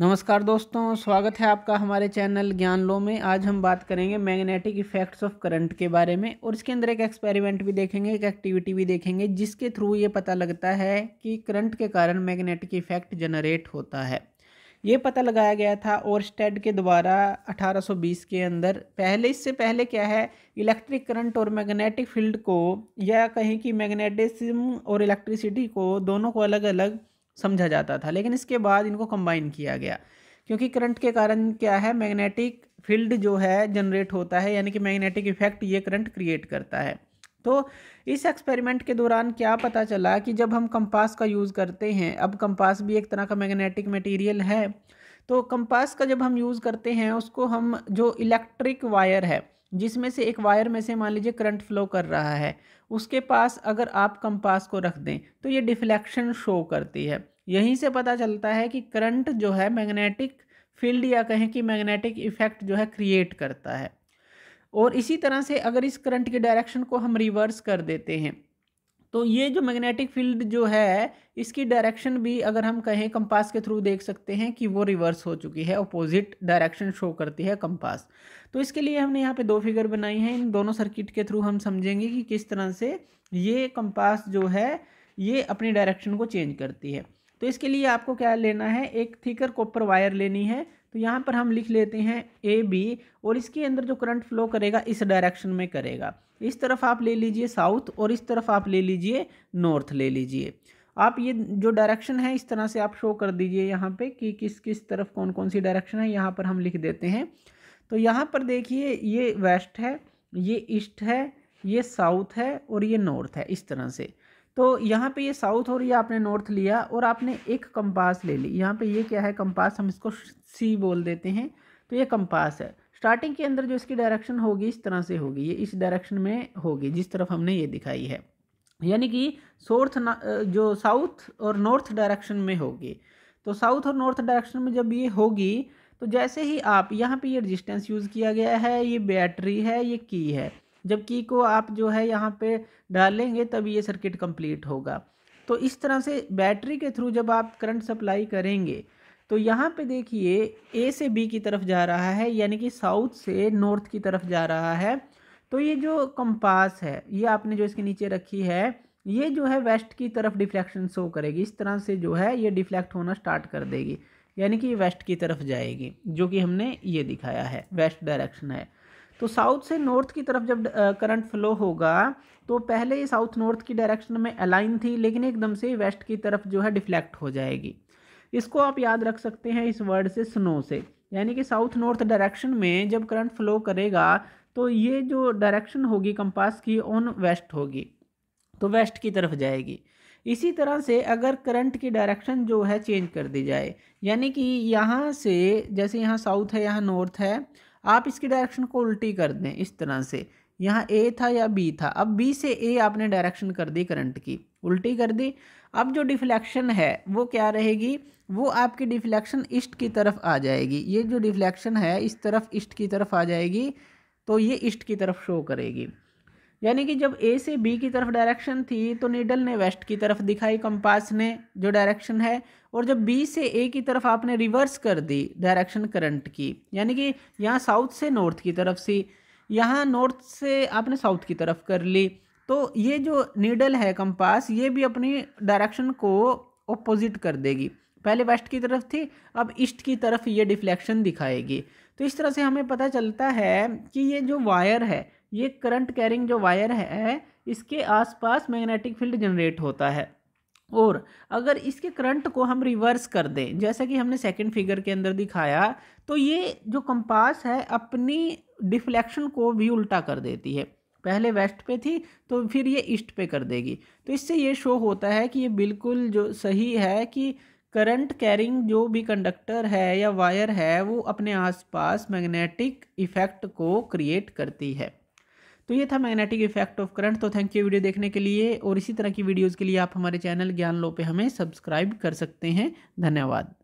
नमस्कार दोस्तों स्वागत है आपका हमारे चैनल ज्ञान लो में आज हम बात करेंगे मैग्नेटिक इफेक्ट्स ऑफ करंट के बारे में और इसके अंदर एक एक्सपेरिमेंट भी देखेंगे एक एक्टिविटी भी देखेंगे जिसके थ्रू ये पता लगता है कि करंट के कारण मैग्नेटिक इफेक्ट जनरेट होता है ये पता लगाया गया था और स्टेड के द्वारा 1820 के अंदर पहले इससे पहले क्या है इलेक्ट्रिक करंट और मैग्नेटिक फील्ड को या कहीं कि मैग्नेटिज्म और इलेक्ट्रिसिटी को दोनों को अलग अलग समझा जाता था लेकिन इसके बाद इनको कंबाइन किया गया क्योंकि करंट के कारण क्या है मैग्नेटिक फील्ड जो है जनरेट होता है यानी कि मैग्नेटिक इफेक्ट ये करंट क्रिएट करता है तो इस एक्सपेरिमेंट के दौरान क्या पता चला कि जब हम कंपास का यूज़ करते हैं अब कंपास भी एक तरह का मैग्नेटिक मटेरियल है तो कंपास का जब हम यूज़ करते हैं उसको हम जो इलेक्ट्रिक वायर है जिसमें से एक वायर में से मान लीजिए करंट फ्लो कर रहा है उसके पास अगर आप कंपास को रख दें तो ये डिफ्लेक्शन शो करती है यहीं से पता चलता है कि करंट जो है मैग्नेटिक फील्ड या कहें कि मैग्नेटिक इफेक्ट जो है क्रिएट करता है और इसी तरह से अगर इस करंट की डायरेक्शन को हम रिवर्स कर देते हैं तो ये जो मैग्नेटिक फील्ड जो है इसकी डायरेक्शन भी अगर हम कहें कंपास के थ्रू देख सकते हैं कि वो रिवर्स हो चुकी है अपोजिट डायरेक्शन शो करती है कंपास तो इसके लिए हमने यहाँ पे दो फिगर बनाई हैं इन दोनों सर्किट के थ्रू हम समझेंगे कि किस तरह से ये कंपास जो है ये अपनी डायरेक्शन को चेंज करती है तो इसके लिए आपको क्या लेना है एक थीकर कॉपर वायर लेनी है तो यहाँ पर हम लिख लेते हैं ए बी और इसके अंदर जो करंट फ्लो करेगा इस डायरेक्शन में करेगा इस तरफ आप ले लीजिए साउथ और इस तरफ आप ले लीजिए नॉर्थ ले लीजिए आप ये जो डायरेक्शन है इस तरह से आप शो कर दीजिए यहाँ पे कि किस किस तरफ कौन कौन सी डायरेक्शन है यहाँ पर हम लिख देते हैं तो यहाँ पर देखिए ये वेस्ट है ये ईस्ट है ये साउथ है और ये नॉर्थ है इस तरह से तो यहाँ पे ये साउथ और ये आपने नॉर्थ लिया और आपने एक कंपास ले ली यहाँ पे ये क्या है कंपास हम इसको सी बोल देते हैं तो ये कंपास है स्टार्टिंग के अंदर जो इसकी डायरेक्शन होगी इस तरह से होगी ये इस डायरेक्शन में होगी जिस तरफ हमने ये दिखाई है यानी कि सोर्थ जो साउथ और नॉर्थ डायरेक्शन में होगी तो साउथ और नॉर्थ डायरेक्शन में जब ये होगी तो जैसे ही आप यहाँ पे ये रजिस्टेंस यूज़ किया गया है ये बैटरी है ये की है जब की को आप जो है यहाँ पे डालेंगे तब ये सर्किट कंप्लीट होगा तो इस तरह से बैटरी के थ्रू जब आप करंट सप्लाई करेंगे तो यहाँ पे देखिए ए से बी की तरफ जा रहा है यानी कि साउथ से नॉर्थ की तरफ जा रहा है तो ये जो कंपास है ये आपने जो इसके नीचे रखी है ये जो है वेस्ट की तरफ डिफ्लेक्शन शो करेगी इस तरह से जो है ये डिफ्लेक्ट होना स्टार्ट कर देगी यानी कि वेस्ट की तरफ जाएगी जो कि हमने ये दिखाया है वेस्ट डायरेक्शन है तो साउथ से नॉर्थ की तरफ जब करंट फ्लो होगा तो पहले ये साउथ नॉर्थ की डायरेक्शन में अलाइन थी लेकिन एकदम से वेस्ट की तरफ जो है डिफ्लेक्ट हो जाएगी इसको आप याद रख सकते हैं इस वर्ड से स्नो से यानी कि साउथ नॉर्थ डायरेक्शन में जब करंट फ्लो करेगा तो ये जो डायरेक्शन होगी कंपास की ऑन वेस्ट होगी तो वेस्ट की तरफ जाएगी इसी तरह से अगर करंट की डायरेक्शन जो है चेंज कर दी जाए यानी कि यहाँ से जैसे यहाँ साउथ है यहाँ नॉर्थ है आप इसकी डायरेक्शन को उल्टी कर दें इस तरह से यहाँ ए था या बी था अब बी से ए आपने डायरेक्शन कर दी करंट की उल्टी कर दी अब जो डिफ्लेक्शन है वो क्या रहेगी वो आपकी डिफ्लेक्शन ईस्ट की तरफ आ जाएगी ये जो डिफ्लेक्शन है इस तरफ ईस्ट की तरफ आ जाएगी तो ये ईस्ट की तरफ शो करेगी यानी कि जब ए से बी की तरफ डायरेक्शन थी तो नीडल ने वेस्ट की तरफ दिखाई कंपास ने जो डायरेक्शन है और जब बी से ए की तरफ आपने रिवर्स कर दी डायरेक्शन करंट की यानी कि यहाँ साउथ से नॉर्थ की तरफ सी यहाँ नॉर्थ से आपने साउथ की तरफ कर ली तो ये जो नीडल है कंपास ये भी अपनी डायरेक्शन को ऑपोजिट कर देगी पहले वेस्ट की तरफ थी अब ईस्ट की तरफ ये डिफ्लेक्शन दिखाएगी तो इस तरह से हमें पता चलता है कि ये जो वायर है ये करंट कैरिंग जो वायर है इसके आसपास मैग्नेटिक फील्ड जनरेट होता है और अगर इसके करंट को हम रिवर्स कर दें जैसा कि हमने सेकंड फिगर के अंदर दिखाया तो ये जो कंपास है अपनी डिफ्लेक्शन को भी उल्टा कर देती है पहले वेस्ट पे थी तो फिर ये ईस्ट पे कर देगी तो इससे ये शो होता है कि ये बिल्कुल जो सही है कि करंट कैरिंग जो भी कंडक्टर है या वायर है वो अपने आसपास मैग्नेटिक इफ़ेक्ट को क्रिएट करती है तो ये था मैग्नेटिक इफेक्ट ऑफ करंट तो थैंक यू वीडियो देखने के लिए और इसी तरह की वीडियोज़ के लिए आप हमारे चैनल ज्ञान लो पे हमें सब्सक्राइब कर सकते हैं धन्यवाद